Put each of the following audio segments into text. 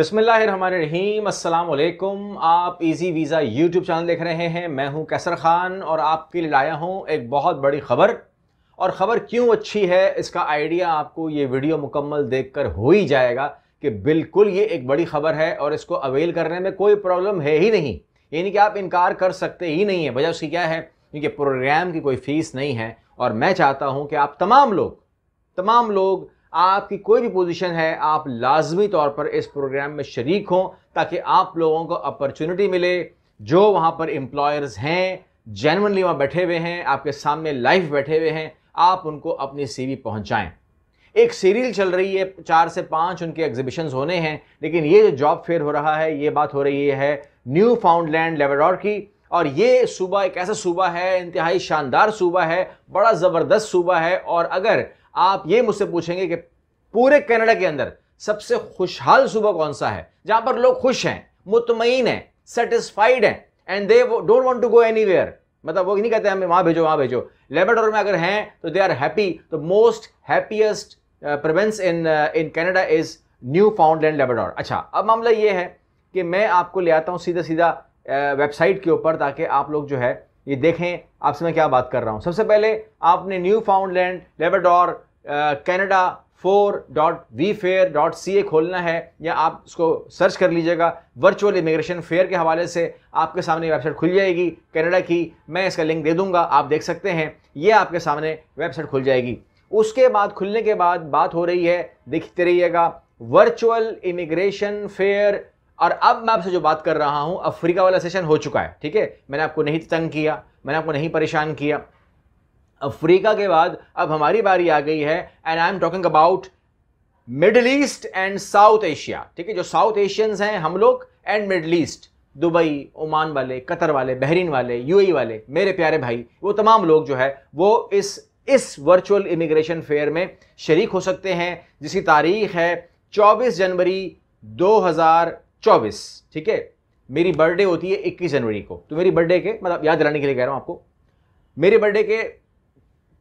अस्सलाम वालेकुम आप इजी वीज़ा यूट्यूब चैनल देख रहे हैं मैं हूं कैसर ख़ान और आपके लिए लाया हूं एक बहुत बड़ी खबर और ख़बर क्यों अच्छी है इसका आइडिया आपको ये वीडियो मुकम्मल देखकर हो ही जाएगा कि बिल्कुल ये एक बड़ी खबर है और इसको अवेल करने में कोई प्रॉब्लम है ही नहीं यानी कि आप इनकार कर सकते ही नहीं है वजह उसकी क्या है क्योंकि प्रोग्राम की कोई फ़ीस नहीं है और मैं चाहता हूँ कि आप तमाम लोग तमाम लोग आपकी कोई भी पोजीशन है आप लाजमी तौर पर इस प्रोग्राम में शरीक हों ताकि आप लोगों को अपॉर्चुनिटी मिले जो वहाँ पर एम्प्लॉयर्स हैं जेनवनली वहाँ बैठे हुए हैं आपके सामने लाइव बैठे हुए हैं आप उनको अपनी सीवी पहुँचाएँ एक सीरियल चल रही है चार से पाँच उनके एग्जीबिशन होने हैं लेकिन ये जो जॉब फेयर हो रहा है ये बात हो रही है न्यू फाउंडलैंड लेबराडोर की और ये सूबा एक ऐसा सूबा है इंतहाई शानदार सूबा है बड़ा ज़बरदस्त सूबा है और अगर आप ये मुझसे पूछेंगे कि पूरे कनाडा के अंदर सबसे खुशहाल सूबा कौन सा है जहां पर लोग खुश हैं मुतमिन हैं सेटिस्फाइड हैं and they don't want to go any मतलब वो नहीं कहते हमें वहां भेजो वहाँ भेजो लेबर में अगर हैं तो they are happy the most happiest province in in Canada is Newfoundland Labrador अच्छा अब मामला ये है कि मैं आपको ले आता हूँ सीधा सीधा वेबसाइट uh, के ऊपर ताकि आप लोग जो है ये देखें आपसे मैं क्या बात कर रहा हूँ सबसे पहले आपने Newfoundland Labrador Canada for dot V fair dot C A खोलना है या आप उसको सर्च कर लीजिएगा वर्चुअल इमिग्रेशन फेयर के हवाले से आपके सामने वेबसाइट खुल जाएगी कनाडा की मैं इसका लिंक दे दूंगा आप देख सकते हैं ये आपके सामने वेबसाइट खुल जाएगी उसके बाद खुलने के बाद बात हो रही है देखते रहिएगा वर्चुअल इमिग्रेशन फेयर और अब मैं आपसे जो बात कर रहा हूँ अफ्रीका वाला सेशन हो चुका है ठीक है मैंने आपको नहीं तंग किया मैंने आपको नहीं परेशान किया अफ्रीका के बाद अब हमारी बारी आ गई है and I am talking about Middle East and South Asia ठीक है जो साउथ एशियंस हैं हम लोग and Middle East Dubai Oman वाले कतर वाले बहरीन वाले यूएई e वाले मेरे प्यारे भाई वो तमाम लोग जो है वो इस इस वर्चुअल इमिग्रेशन फेयर में शरीक हो सकते हैं जिसकी तारीख है 24 जनवरी 2024 ठीक है मेरी बर्थडे होती है 21 जनवरी को तो मेरी बर्थडे के मतलब याद दिलाने के लिए कह रहा हूँ आपको मेरे बर्थडे के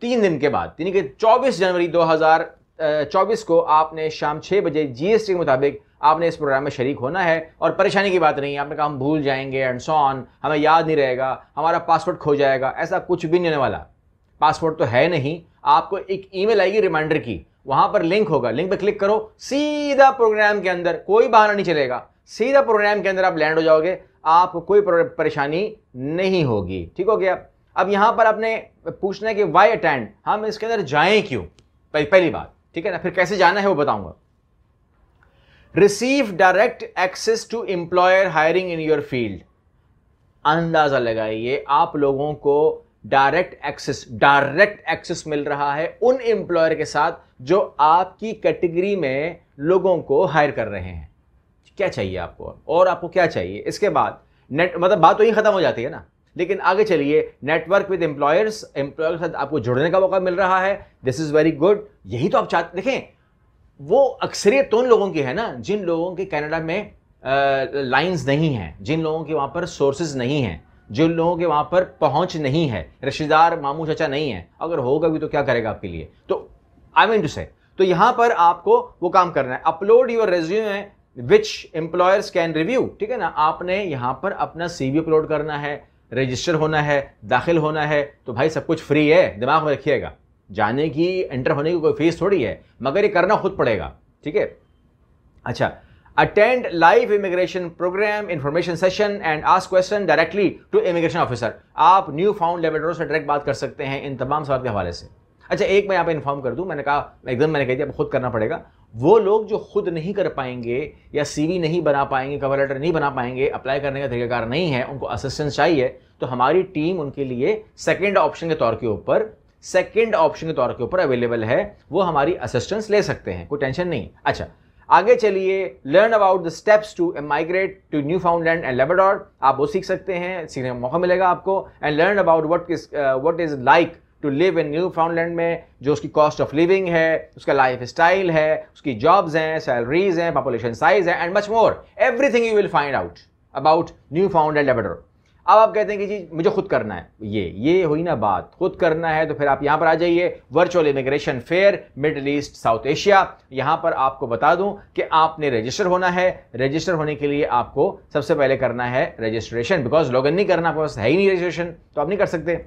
तीन दिन के बाद यानी कि 24 जनवरी 2024 को आपने शाम छः बजे जीएसटी के मुताबिक आपने इस प्रोग्राम में शरीक होना है और परेशानी की बात नहीं है आपने कहा हम भूल जाएंगे एंड सो ऑन हमें याद नहीं रहेगा हमारा पासवर्ड खो जाएगा ऐसा कुछ भी नहीं होने वाला पासवर्ड तो है नहीं आपको एक ईमेल आएगी रिमाइंडर की वहाँ पर लिंक होगा लिंक पर क्लिक करो सीधा प्रोग्राम के अंदर कोई बहाना नहीं चलेगा सीधा प्रोग्राम के अंदर आप लैंड हो जाओगे आपको कोई परेशानी नहीं होगी ठीक हो गया अब यहां पर आपने पूछना है कि वाई अटेंड हम इसके अंदर जाएं क्यों पहली बात ठीक है ना फिर कैसे जाना है वो बताऊंगा receive direct access to employer hiring in your field अंदाजा लगाइए आप लोगों को डायरेक्ट एक्सेस डायरेक्ट एक्सेस मिल रहा है उन एम्प्लॉयर के साथ जो आपकी कैटेगरी में लोगों को हायर कर रहे हैं क्या चाहिए आपको और आपको क्या चाहिए इसके बाद नेट मतलब बात तो ही खत्म हो जाती है ना लेकिन आगे चलिए नेटवर्क विद एम्प्लॉयर्स एम्प्लॉयर के साथ आपको जुड़ने का मौका मिल रहा है दिस इज़ वेरी गुड यही तो आप चाहते देखें वो अक्सरियत तो उन लोगों की है ना जिन लोगों के कनाडा में लाइंस नहीं हैं जिन लोगों के वहाँ पर सोर्सेज नहीं हैं जिन लोगों के वहाँ पर पहुँच नहीं है रिश्तेदार मामू चाचा नहीं है अगर होगा भी तो क्या करेगा आपके लिए तो आई मीन टू से तो यहाँ पर आपको वो काम करना है upload your resume which employers can review ठीक है ना आपने यहाँ पर अपना सीवी अपलोड करना है रजिस्टर होना है दाखिल होना है तो भाई सब कुछ फ्री है दिमाग में रखिएगा जाने की एंटर होने की कोई फीस थोड़ी है मगर ये करना खुद पड़ेगा ठीक है अच्छा attend live immigration program information session and ask question directly to immigration officer आप न्यू फाउंड लेबोरेटोर से डायरेक्ट बात कर सकते हैं इन तमाम सवाल के हवाले से अच्छा एक मैं यहाँ पे इन्फॉर्म कर दूँ मैंने कहा एकदम मैंने कह दिया खुद करना पड़ेगा वो लोग जो खुद नहीं कर पाएंगे या सी नहीं बना पाएंगे कवर लेटर नहीं बना पाएंगे अप्लाई करने का तरीकाकार नहीं है उनको असिस्टेंस चाहिए तो हमारी टीम उनके लिए सेकेंड ऑप्शन के तौर के ऊपर सेकेंड ऑप्शन के तौर के ऊपर अवेलेबल है वो हमारी असिस्टेंस ले सकते हैं कोई टेंशन नहीं अच्छा आगे चलिए learn about the steps to migrate to Newfoundland and Labrador आप वो सीख सकते हैं सीखने का मौका मिलेगा आपको and learn about what is what is like to live in Newfoundland में जो उसकी कॉस्ट ऑफ लिविंग है उसका लाइफ स्टाइल है उसकी जॉब्स हैं सैलरीज हैं पॉपुलेशन साइज है and much more everything you will find out about Newfoundland Labrador अब आप कहते हैं कि जी मुझे खुद करना है ये ये हुई ना बात खुद करना है तो फिर आप यहाँ पर आ जाइए virtual immigration fair Middle East South Asia यहाँ पर आपको बता दूं कि आपने रजिस्टर होना है रजिस्टर होने के लिए आपको सबसे पहले करना है रजिस्ट्रेशन बिकॉज लॉग इन नहीं करना आपके पास है ही नहीं रजिस्ट्रेशन तो आप नहीं कर सकते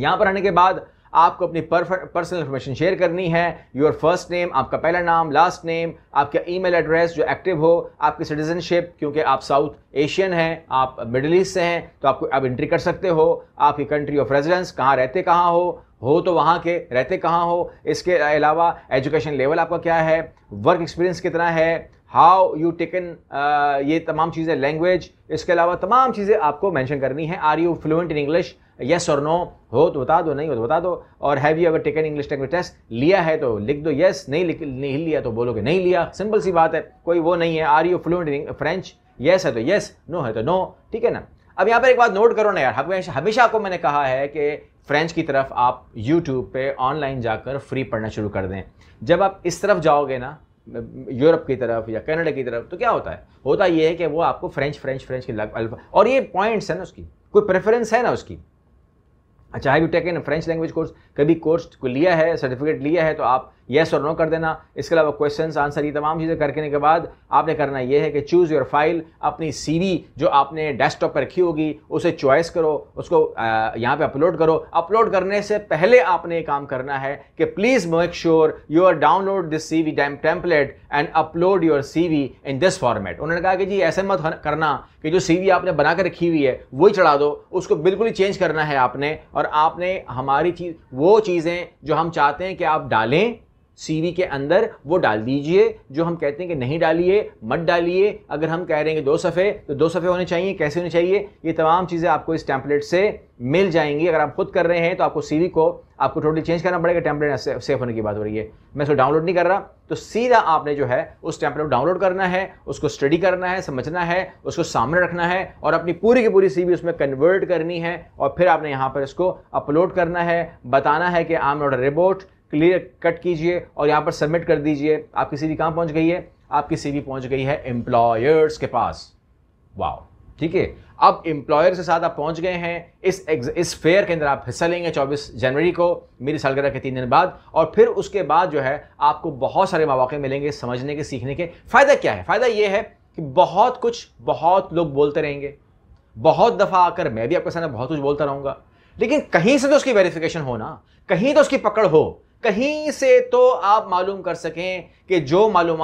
यहाँ पर आने के बाद आपको अपनी पर्सनल इन्फॉर्मेशन शेयर करनी है योर फर्स्ट नेम आपका पहला नाम लास्ट नेम आपका ईमेल एड्रेस जो एक्टिव हो आपकी सिटीजनशिप क्योंकि आप साउथ एशियन हैं आप मिडिल ईस्ट से हैं तो आपको आप एंट्री कर सकते हो आपकी कंट्री ऑफ रेजिडेंस कहाँ रहते कहाँ हो हो तो वहाँ के रहते कहाँ हो इसके अलावा एजुकेशन लेवल आपका क्या है वर्क एक्सपीरियंस कितना है हाउ यू टेकन ये तमाम चीज़ें लैंग्वेज इसके अलावा तमाम चीज़ें आपको मैंशन करनी है are you fluent in English yes और नो हो तो बता दो नहीं हो तो बता दो और हैव यू अगर टेकन इंग्लिश लैंग्वेज टेस्ट लिया है तो लिख दो येस नहीं लिख नहीं लिया तो बोलोगे नहीं लिया सिंपल सी बात है कोई वो नहीं है are you fluent in French yes है तो येस नो है तो नो ठीक है ना अब यहाँ पर एक बात नोट करो ना यार हमेशा हमेशा आपको मैंने कहा है कि फ्रेंच की तरफ आप यूट्यूब पे ऑनलाइन जाकर फ्री पढ़ना शुरू कर दें जब आप इस तरफ जाओगे ना यूरोप की तरफ या कनाडा की तरफ तो क्या होता है होता ये है कि वो आपको फ्रेंच फ्रेंच फ्रेंच के लग और ये पॉइंट्स है ना उसकी कोई प्रेफरेंस है ना उसकी चाहे भी take in French language course कभी कोर्स को लिया है सर्टिफिकेट लिया है तो आप येस और नो कर देना इसके अलावा क्वेश्चन आंसर ये तमाम चीज़ें करने के बाद आपने करना यह है कि चूज़ योर फाइल अपनी सीवी जो आपने डेस्कटॉप पर रखी होगी उसे चॉइस करो उसको यहाँ पे अपलोड करो अपलोड करने से पहले आपने ये काम करना है कि please make sure you are download this C V template and upload your C V in this format उन्होंने कहा कि जी ऐसे मत करना कि जो सी आपने बना कर रखी हुई है वही चढ़ा दो उसको बिल्कुल ही चेंज करना है आपने और आपने हमारी चीज़ वो चीज़ें जो हम चाहते हैं कि आप डालें सीवी के अंदर वो डाल दीजिए जो हम कहते हैं कि नहीं डालिए मत डालिए अगर हम कह रहे हैं कि दो सफ़े तो दो सफ़े होने चाहिए कैसे होने चाहिए ये तमाम चीज़ें आपको इस टैंपलेट से मिल जाएंगी अगर आप खुद कर रहे हैं तो आपको सीवी को आपको टोटली चेंज करना पड़ेगा टैंपलेट सेफ होने की बात हो रही है मैं इसको डाउनलोड नहीं कर रहा तो सीधा आपने जो है उस टैंपलेट को डाउनलोड करना है उसको स्टडी करना है समझना है उसको सामने रखना है और अपनी पूरी की पूरी सीवी उसमें कन्वर्ट करनी है और फिर आपने यहाँ पर इसको अपलोड करना है बताना है कि I am not a clear cut कीजिए और यहाँ पर सबमिट कर दीजिए आपकी सीवी कहाँ पहुँच गई है आपकी सीवी पहुँच गई है एम्प्लॉयर्स के पास वाह ठीक है अब एम्प्लॉयर के साथ आप पहुंच गए हैं इस इस फेयर के अंदर आप हिस्सा लेंगे 24 जनवरी को मेरी सालगिरह के तीन दिन बाद और फिर उसके बाद जो है आपको बहुत सारे मौाक़े मिलेंगे समझने के सीखने के फ़ायदा क्या है फ़ायदा ये है कि बहुत कुछ बहुत लोग बोलते रहेंगे बहुत दफ़ा आकर मैं भी आपके सामने बहुत कुछ बोलता रहूँगा लेकिन कहीं से तो उसकी वेरिफिकेशन हो ना कहीं तो उसकी पकड़ हो कहीं से तो आप मालूम कर सकें कि जो मालूम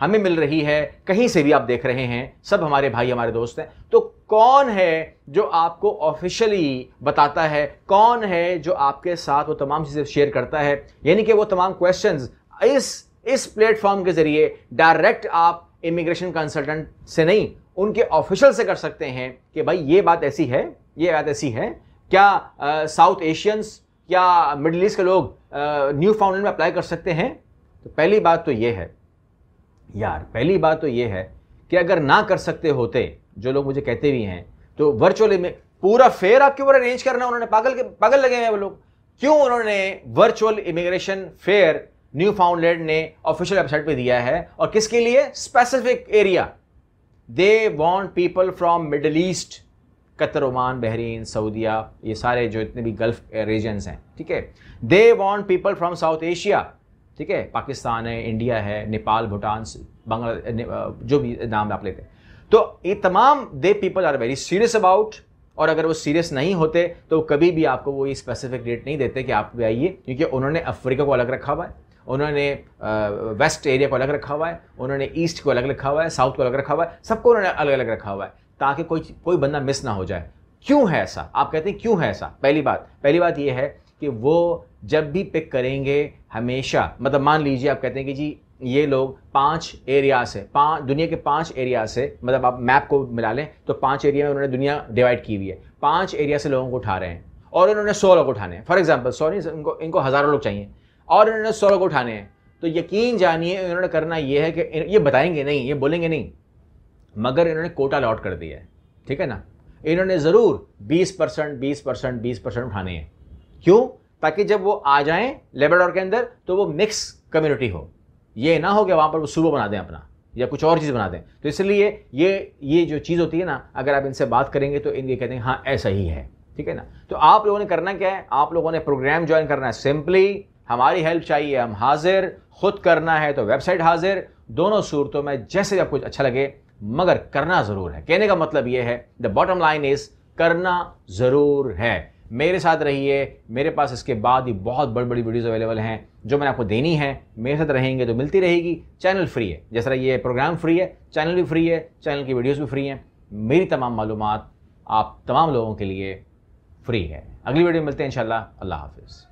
हमें मिल रही है कहीं से भी आप देख रहे हैं सब हमारे भाई हमारे दोस्त हैं तो कौन है जो आपको ऑफिशियली बताता है कौन है जो आपके साथ वो तमाम चीज़ें शेयर करता है यानी कि वो तमाम क्वेश्चन इस इस प्लेटफॉर्म के ज़रिए डायरेक्ट आप इमिग्रेशन कंसल्टेंट से नहीं उनके ऑफिशियल से कर सकते हैं कि भाई ये बात ऐसी है ये बात ऐसी है क्या साउथ एशियंस या मिडिल ईस्ट के लोग न्यू फाउंडलैंड में अप्लाई कर सकते हैं तो पहली बात तो ये है यार पहली बात तो ये है कि अगर ना कर सकते होते जो लोग मुझे कहते भी हैं तो वर्चुअली में पूरा फेयर आपके ऊपर अरेंज करना उन्होंने पागल के पागल लगे हैं वो लोग क्यों उन्होंने virtual immigration fair Newfoundland ने ऑफिशियल वेबसाइट पे दिया है और किसके लिए specific area they want people from Middle East Qatar Oman Bahrain सऊदिया ये सारे जो इतने भी गल्फ रीजन्स हैं ठीक है they want people from South Asia ठीक है पाकिस्तान है इंडिया है नेपाल भूटान बांग्ला जो भी नाम आप लेते हैं तो ये तमाम they people are very serious about और अगर वो सीरियस नहीं होते तो कभी भी आपको वो ये स्पेसिफिक डेट नहीं देते कि आप भी आइए क्योंकि उन्होंने अफ्रीका को अलग रखा हुआ है उन्होंने वेस्ट एरिया को अलग रखा हुआ है उन्होंने ईस्ट को अलग रखा हुआ है साउथ को अलग रखा हुआ है सबको उन्होंने अलग अलग रखा हुआ है ताकि कोई कोई बंदा मिस ना हो जाए क्यों है ऐसा आप कहते हैं क्यों है ऐसा पहली बात पहली बात यह है कि वो जब भी पिक करेंगे हमेशा मतलब मान लीजिए आप कहते हैं कि जी ये लोग पांच एरिया से पाँच दुनिया के पांच एरिया से मतलब आप मैप को मिला लें तो पांच एरिया में उन्होंने दुनिया डिवाइड की हुई है पांच एरिया से लोगों को उठा रहे हैं और इन्होंने सौ लोग उठाने हैं फॉर एग्जाम्पल सॉरी इनको इनको हज़ारों लोग चाहिए और इन्होंने सौ लोग उठाने हैं तो यकीन जानिए इन्होंने करना ये है कि ये बताएंगे नहीं ये बोलेंगे नहीं मगर इन्होंने कोटा अलॉट कर दिया है ठीक है ना इन्होंने ज़रूर 20 परसेंट बीस परसेंट बीस परसेंट उठाने हैं क्यों ताकि जब वो आ जाएं लेबर के अंदर तो वो मिक्स कम्युनिटी हो ये ना हो कि वहाँ पर वो सुबह बना दें अपना या कुछ और चीज़ बना दें तो इसलिए ये ये जो चीज़ होती है ना अगर आप इनसे बात करेंगे तो इनके कहते हैं हाँ ऐसा ही है ठीक है ना तो आप लोगों ने करना क्या है आप लोगों ने प्रोग्राम ज्वाइन करना है सिंपली हमारी हेल्प चाहिए हम हाजिर खुद करना है तो वेबसाइट हाजिर दोनों सूरतों में जैसे आपको अच्छा लगे मगर करना ज़रूर है कहने का मतलब यह है द बॉटम लाइन इज़ करना ज़रूर है मेरे साथ रहिए मेरे पास इसके बाद ही बहुत बड़ी बड़ी वीडियोज़ अवेलेबल हैं जो मैंने आपको देनी है मेरे साथ रहेंगे तो मिलती रहेगी चैनल फ्री है जैसा ये प्रोग्राम फ्री है चैनल भी फ्री है चैनल की वीडियोज़ भी फ्री हैं मेरी तमाम मालूम आप तमाम लोगों के लिए फ्री है अगली वीडियो मिलते हैं इंशाल्लाह अल्लाह हाफिज़